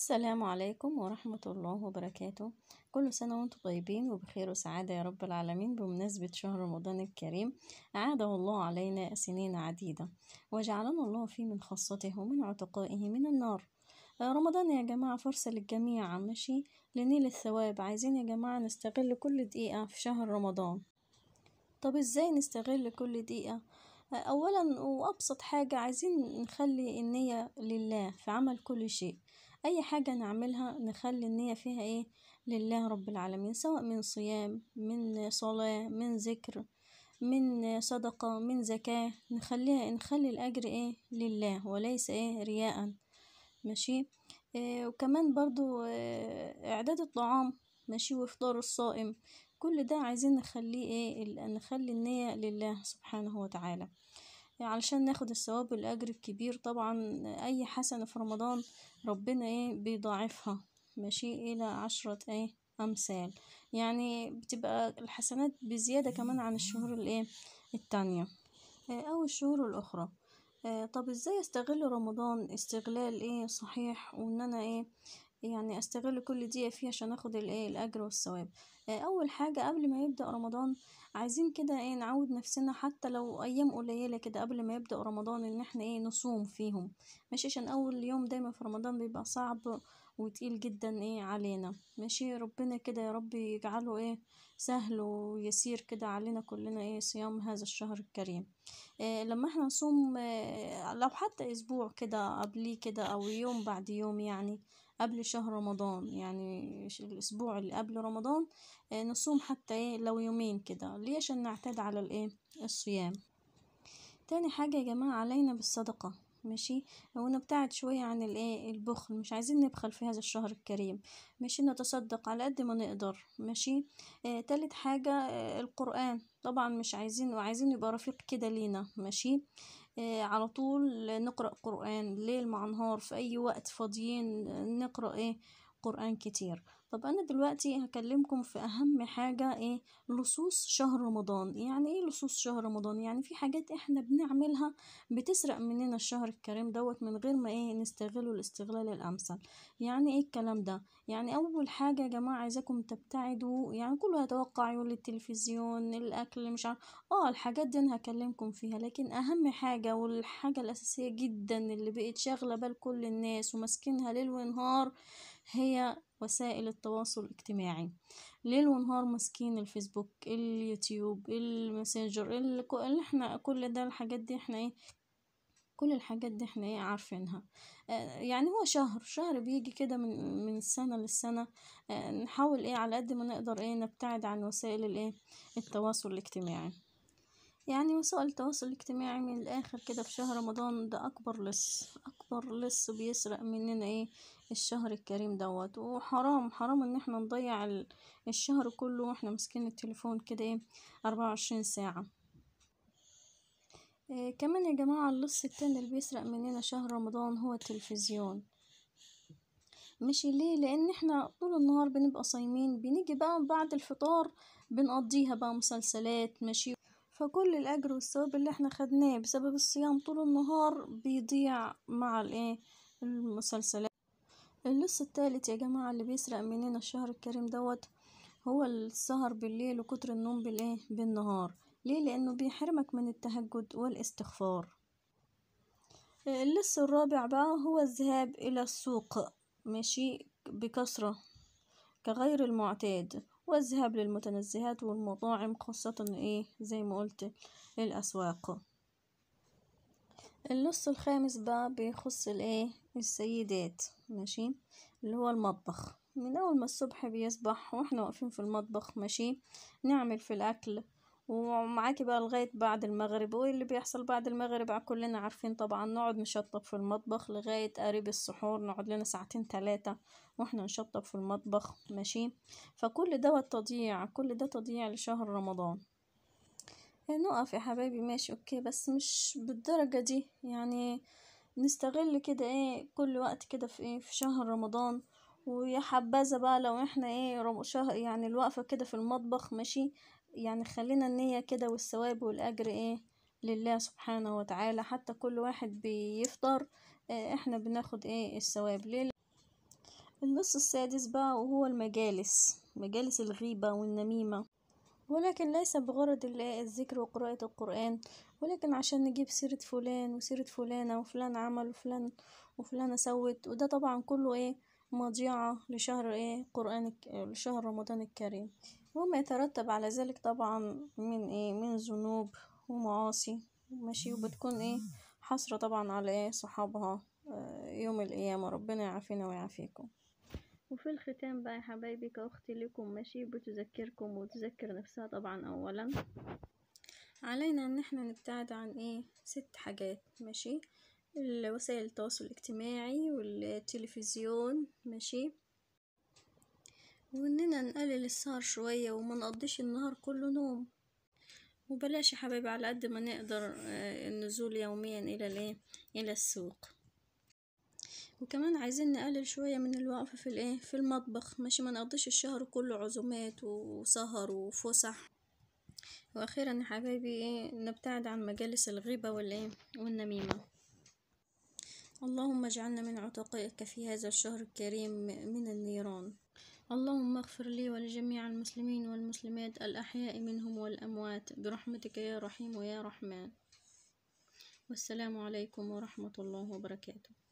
السلام عليكم ورحمة الله وبركاته كل سنة وانتم طيبين وبخير وسعادة يا رب العالمين بمناسبة شهر رمضان الكريم أعاده الله علينا سنين عديدة وجعلنا الله فيه من خاصته ومن عتقائه من النار آه، رمضان يا جماعة فرصة للجميع ماشي لنيل الثواب عايزين يا جماعة نستغل كل دقيقة في شهر رمضان طب ازاي نستغل كل دقيقة؟ آه، أولا وأبسط حاجة عايزين نخلي النية لله في عمل كل شيء أي حاجة نعملها نخلي النية فيها إيه لله رب العالمين سواء من صيام من صلاة من ذكر من صدقة من زكاة نخليها نخلي الأجر إيه لله وليس إيه رياء ماشي إيه وكمان برضو إيه إعداد الطعام ماشي وإفطار الصائم كل ده عايزين نخليه إيه نخلي النية لله سبحانه وتعالى علشان ناخد الثواب والأجر الكبير طبعا أي حسنة في رمضان ربنا ايه بيضاعفها ماشي إلى عشرة ايه أمثال يعني بتبقى الحسنات بزيادة كمان عن الشهور الايه التانية آه، أو الشهور الأخرى آه، طب ازاي استغل رمضان استغلال ايه صحيح وان انا ايه يعني أستغل كل دقيقة فيه عشان أخد الإيه الأجر والثواب آه، أول حاجة قبل ما يبدأ رمضان عايزين كده إيه نعود نفسنا حتى لو أيام قليلة كده قبل ما يبدأ رمضان إن إحنا إيه نصوم فيهم ماشي عشان أول يوم دايما في رمضان بيبقى صعب وتقيل جدا إيه علينا ماشي ربنا كده يا رب يجعله إيه سهل ويسير كده علينا كلنا إيه صيام هذا الشهر الكريم إيه لما إحنا نصوم إيه لو حتى أسبوع كده قبليه كده أو يوم بعد يوم يعني قبل شهر رمضان يعني الأسبوع اللي قبل رمضان آه، نصوم حتى ايه لو يومين كده ليش عشان نعتاد على الايه الصيام تاني حاجة يا جماعة علينا بالصدقة ماشي ونبتعد شوية عن الايه البخل مش عايزين نبخل في هذا الشهر الكريم ماشي نتصدق على قد ما نقدر ماشي آه تالت حاجة آه القرآن طبعا مش عايزين وعايزين يبقى رفيق كده لينا ماشي آه، على طول نقرأ قرآن ليل مع نهار في أي وقت فاضيين آه، نقرأ إيه قرآن كتير طب انا دلوقتي هكلمكم في اهم حاجة ايه لصوص شهر رمضان يعني ايه لصوص شهر رمضان يعني في حاجات احنا بنعملها بتسرق مننا الشهر الكريم دوت من غير ما ايه نستغله الاستغلال الامثل يعني ايه الكلام ده يعني اول حاجة يا جماعة عايزاكم تبتعدوا يعني كله هتوقع يقول التلفزيون الاكل مش عارف اه الحاجات دي انا هكلمكم فيها لكن اهم حاجة والحاجة الاساسية جدا اللي بقت شاغلة بال كل الناس وماسكينها ليل ونهار هي وسائل التواصل الاجتماعي ليل ونهار ماسكين الفيسبوك اليوتيوب الماسنجر اللي احنا كل ده الحاجات دي احنا ايه كل الحاجات دي احنا ايه عارفينها اه يعني هو شهر شهر بيجي كده من من السنه للسنه اه نحاول ايه على قد ما نقدر ايه نبتعد عن وسائل الايه التواصل الاجتماعي يعني وسائل التواصل الاجتماعي من الاخر كده في شهر رمضان ده اكبر لص اكبر لص بيسرق مننا ايه الشهر الكريم دوت وحرام حرام ان احنا نضيع الشهر كله واحنا ماسكين التليفون كده ايه اربعة وعشرين ساعة إيه كمان يا جماعة اللص التاني اللي بيسرق مننا شهر رمضان هو التلفزيون مش ليه لان احنا طول النهار بنبقى صايمين بنيجي بقى بعد الفطار بنقضيها بقى مسلسلات ماشي فكل الأجر والثواب اللي احنا خدناه بسبب الصيام طول النهار بيضيع مع الايه المسلسلات اللص التالت يا جماعة اللي بيسرق مننا الشهر الكريم دوت هو السهر بالليل وكتر النوم بالايه بالنهار ليه لانه بيحرمك من التهجد والاستغفار اللص الرابع بقى هو الذهاب الى السوق ماشي بكثرة كغير المعتاد والذهاب للمتنزهات والمطاعم خاصة ايه زي ما قلت الأسواق اللص الخامس بقى بيخص الايه السيدات ماشي اللي هو المطبخ من أول ما الصبح بيصبح واحنا واقفين في المطبخ ماشي نعمل في الأكل ومعاكي بقى لغاية بعد المغرب واللي بيحصل بعد المغرب كلنا عارفين طبعا نقعد نشطب في المطبخ لغاية قريب السحور نقعد لنا ساعتين تلاتة واحنا نشطب في المطبخ ماشي فكل دوت تضييع كل ده تضييع لشهر رمضان نقف يا حبايبي ماشي اوكي بس مش بالدرجة دي يعني نستغل كده ايه كل وقت كده في ايه في شهر رمضان ويا حبذا بقى لو احنا ايه شهر يعني الوقفة كده في المطبخ ماشي يعني خلينا النية كده والثواب والأجر ايه لله سبحانه وتعالى حتى كل واحد بيفطر آه، احنا بناخد ايه الثواب ليه النص السادس بقى وهو المجالس مجالس الغيبة والنميمة ولكن ليس بغرض الذكر وقراءة القرآن ولكن عشان نجيب سيرة فلان وسيرة فلانة وفلان عمل وفلان وفلانة سوت وده طبعا كله ايه مضيعة لشهر ايه قرآن لشهر رمضان الكريم وما يترتب على ذلك طبعا من ايه من ذنوب ومعاصي ماشي وبتكون ايه حسرة طبعا على ايه صحابها آه، يوم القيامة ربنا يعافينا ويعافيكم وفي الختام بقى يا حبايبي كأختي لكم ماشي بتذكركم وتذكر نفسها طبعا أولا علينا ان احنا نبتعد عن ايه ست حاجات ماشي وسائل التواصل الاجتماعي والتلفزيون ماشي وإننا نقلل السهر شوية وما نقضيش النهار كله نوم وبلاش يا حبايبي على قد ما نقدر آه، النزول يوميا إلى الإيه إلى السوق وكمان عايزين نقلل شوية من الوقفة في الإيه في المطبخ ماشي ما نقضيش الشهر كله عزومات وسهر وفسح وأخيرا يا حبايبي إيه نبتعد عن مجالس الغيبة والإيه والنميمة اللهم اجعلنا من عتقائك في هذا الشهر الكريم من النيران اللهم اغفر لي ولجميع المسلمين والمسلمات الأحياء منهم والأموات برحمتك يا رحيم ويا رحمن والسلام عليكم ورحمة الله وبركاته